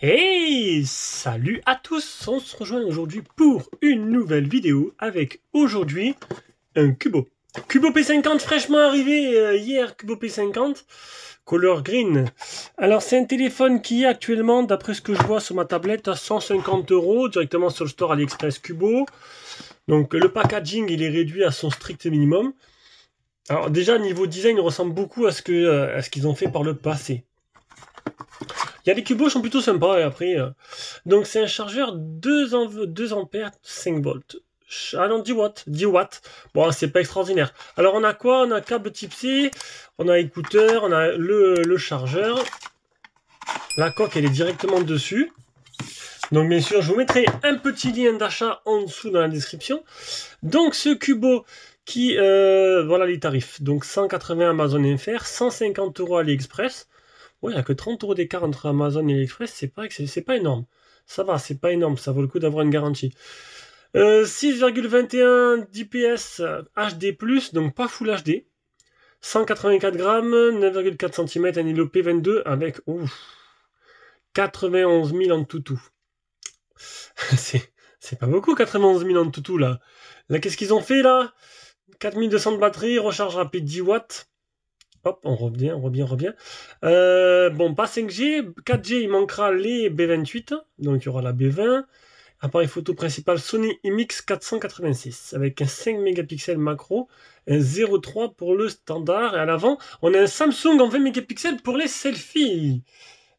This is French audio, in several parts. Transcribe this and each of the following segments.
Hey Salut à tous On se rejoint aujourd'hui pour une nouvelle vidéo avec aujourd'hui un cubo. Cubo P50 fraîchement arrivé euh, hier, Cubo P50, color green. Alors c'est un téléphone qui est actuellement, d'après ce que je vois sur ma tablette, à 150 euros directement sur le store AliExpress Cubo. Donc le packaging il est réduit à son strict minimum. Alors déjà niveau design il ressemble beaucoup à ce euh, qu'ils ont fait par le passé. Il y a des cubos sont plutôt sympas et après. Euh, donc c'est un chargeur 2 2 5 v ah non, 10 watts. 10 watts. Bon, c'est pas extraordinaire. Alors, on a quoi On a câble Type-C, on a écouteur, on a le, chargeur. La coque, elle est directement dessus. Donc, bien sûr, je vous mettrai un petit lien d'achat en dessous dans la description. Donc, ce Cubo qui... Euh, voilà les tarifs. Donc, 180 Amazon FR, 150 euros AliExpress. Oui, il n'y a que 30 euros d'écart entre Amazon et AliExpress. C'est pas, pas énorme. Ça va, c'est pas énorme. Ça vaut le coup d'avoir une garantie. 6,21 DPS HD+, donc pas Full HD. 184 grammes, 9,4 cm, un P22 avec 91 000 en toutou. c'est, c'est pas beaucoup 91 000 en toutou là. Là qu'est-ce qu'ils ont fait là 4200 de batterie, recharge rapide 10 watts. Hop, on revient, on revient, on revient. Euh, bon, pas 5G, 4G, il manquera les B28, donc il y aura la B20. Appareil photo principal Sony IMX486 avec un 5 mégapixels macro, un 0.3 pour le standard et à l'avant on a un Samsung en 20 mégapixels pour les selfies.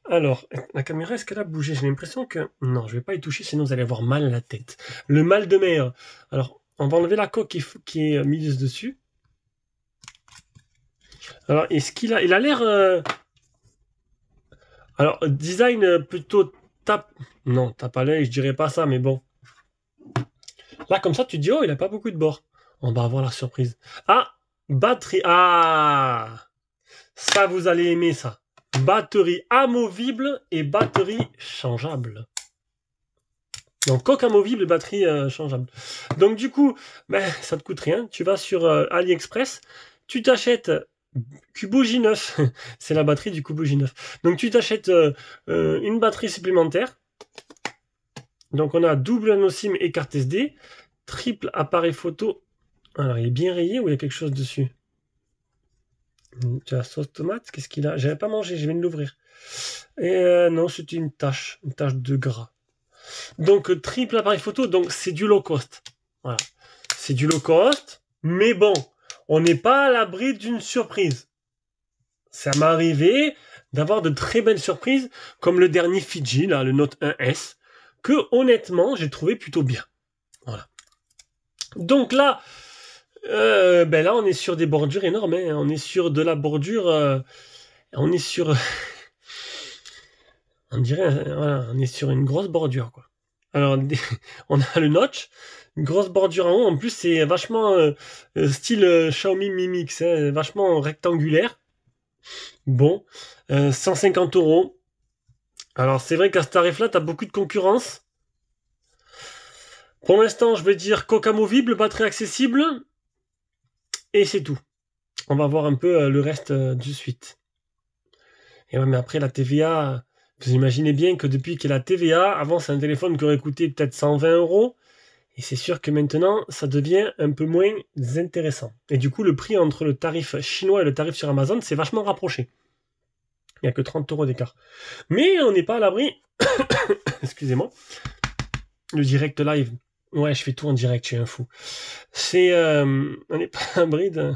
Alors, la caméra, est-ce qu'elle a bougé J'ai l'impression que... Non, je vais pas y toucher, sinon vous allez avoir mal à la tête. Le mal de mer. Alors, on va enlever la coque qui est euh, mise dessus. Alors, est-ce qu'il a... Il a l'air... Euh, alors, design euh, plutôt non, tape à l'œil, je dirais pas ça, mais bon. Là, comme ça, tu dis, oh, il a pas beaucoup de bord. On va avoir la surprise. Ah, batterie. Ah Ça, vous allez aimer ça. Batterie amovible et batterie changeable. Donc, coque amovible, et batterie euh, changeable. Donc, du coup, ben, ça te coûte rien. Tu vas sur euh, AliExpress, tu t'achètes Cubo J9. c'est la batterie du Cubo J9. Donc tu t'achètes euh, euh, une batterie supplémentaire. Donc on a double nano-SIM et carte SD, triple appareil photo. Alors il est bien rayé ou il y a quelque chose dessus hmm, Tu as sauce tomate, qu'est-ce qu'il a J'avais pas mangé, je viens de l'ouvrir. Et euh, non, c'est une tache, une tache de gras. Donc triple appareil photo, donc c'est du low cost. Voilà. C'est du low cost, mais bon, on n'est pas à l'abri d'une surprise. Ça m'est arrivé d'avoir de très belles surprises, comme le dernier Fiji, là, le Note 1S, que honnêtement, j'ai trouvé plutôt bien. Voilà. Donc là, euh, ben là, on est sur des bordures énormes. Hein. On est sur de la bordure. Euh, on est sur. on dirait. Voilà, on est sur une grosse bordure, quoi. Alors, on a le notch, une grosse bordure en haut. En plus, c'est vachement euh, euh, style euh, Xiaomi Mi Mix, hein, vachement rectangulaire. Bon, 150 euros. Alors, c'est vrai qu'à ce tarif-là, as beaucoup de concurrence. Pour l'instant, je vais dire movible, pas batterie accessible. Et c'est tout. On va voir un peu le reste du suite. Et mais après, la TVA, vous imaginez bien que depuis qu'il y a la TVA, avant c'est un téléphone qui aurait coûté peut-être 120 euros. Et c'est sûr que maintenant, ça devient un peu moins intéressant. Et du coup, le prix entre le tarif chinois et le tarif sur Amazon s'est vachement rapproché. Il n'y a que 30 euros d'écart. Mais on n'est pas à l'abri. Excusez-moi. Le direct live. Ouais, je fais tout en direct, je suis un fou. C'est. Euh, on n'est pas à l'abri de...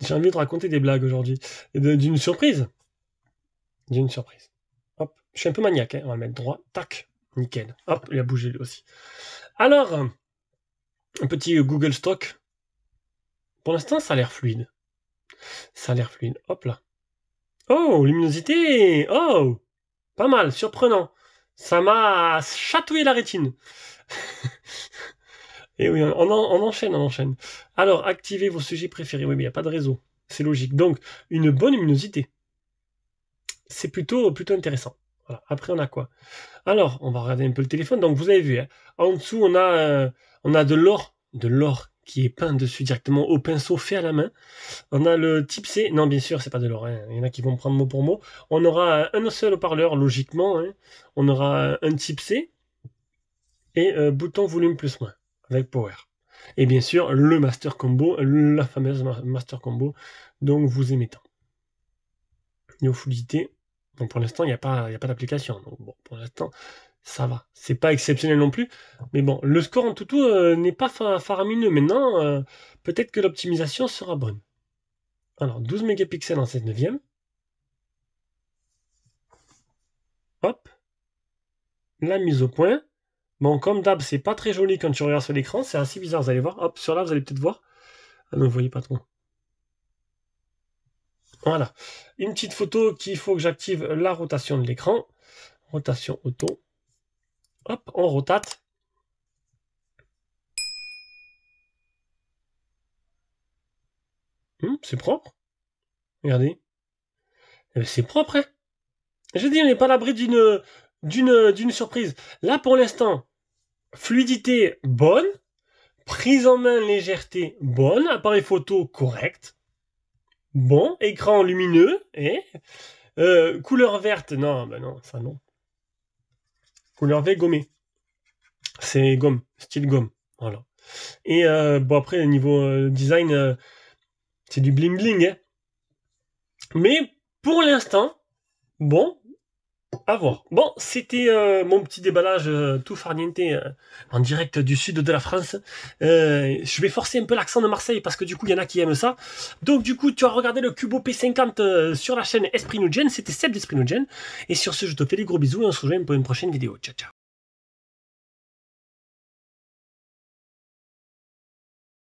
J'ai envie de raconter des blagues aujourd'hui. D'une surprise. D'une surprise. Je suis un peu maniaque, hein. on va mettre droit. Tac, nickel. Hop, il a bougé lui aussi. Alors, un petit euh, Google Stock. Pour l'instant, ça a l'air fluide. Ça a l'air fluide. Hop là. Oh, luminosité Oh Pas mal, surprenant. Ça m'a chatouillé la rétine. Et eh oui, on, on, enchaîne, on enchaîne. Alors, activez vos sujets préférés. Oui, mais il n'y a pas de réseau. C'est logique. Donc, une bonne luminosité. C'est plutôt, plutôt intéressant. Après, on a quoi Alors, on va regarder un peu le téléphone. Donc, vous avez vu, hein. en dessous, on a, euh, on a de l'or, de l'or qui est peint dessus directement au pinceau fait à la main. On a le type C. Non, bien sûr, c'est pas de l'or. Hein. Il y en a qui vont prendre mot pour mot. On aura euh, un seul haut-parleur, logiquement. Hein. On aura euh, un type C et euh, bouton volume plus moins avec power. Et bien sûr, le master combo, la fameuse master combo, donc vous émettant. Néophilité. Bon, pour l'instant, il n'y a pas, a pas d'application. Donc, bon, pour l'instant, ça va. C'est pas exceptionnel non plus. Mais bon, le score en tout, tout euh, n'est pas faramineux. Maintenant, euh, peut-être que l'optimisation sera bonne. Alors, 12 mégapixels en 7 neuvième. Hop. La mise au point. Bon, comme d'hab, c'est pas très joli quand tu regardes sur l'écran. C'est assez bizarre, vous allez voir. Hop, sur là, vous allez peut-être voir. Ah non, vous voyez pas trop. Voilà. Une petite photo qu'il faut que j'active la rotation de l'écran. Rotation auto. Hop, on rotate. Hmm, c'est propre. Regardez. Eh ben, c'est propre, hein. Je veux on n'est pas à l'abri d'une, d'une, d'une surprise. Là, pour l'instant, fluidité bonne, prise en main légèreté bonne, appareil photo correct. Bon, écran lumineux, et euh, couleur verte, non, ben non, ça non. Couleur verte gommée. C'est gomme, style gomme, voilà. Et euh, bon après, niveau euh, design, euh, c'est du bling bling. Hein. Mais pour l'instant, bon, a voir. Bon, c'était euh, mon petit déballage euh, tout farniente euh, en direct du sud de la France. je vais forcer un peu l'accent de Marseille parce que du coup, il y en a qui aiment ça. Donc du coup, tu as regardé le Cubo P50 sur la chaîne Esprit Nugent. C'était Seb d'Esprit Nugent. Et sur ce, je te fais des gros bisous et on se rejoint pour une prochaine vidéo. Ciao, ciao.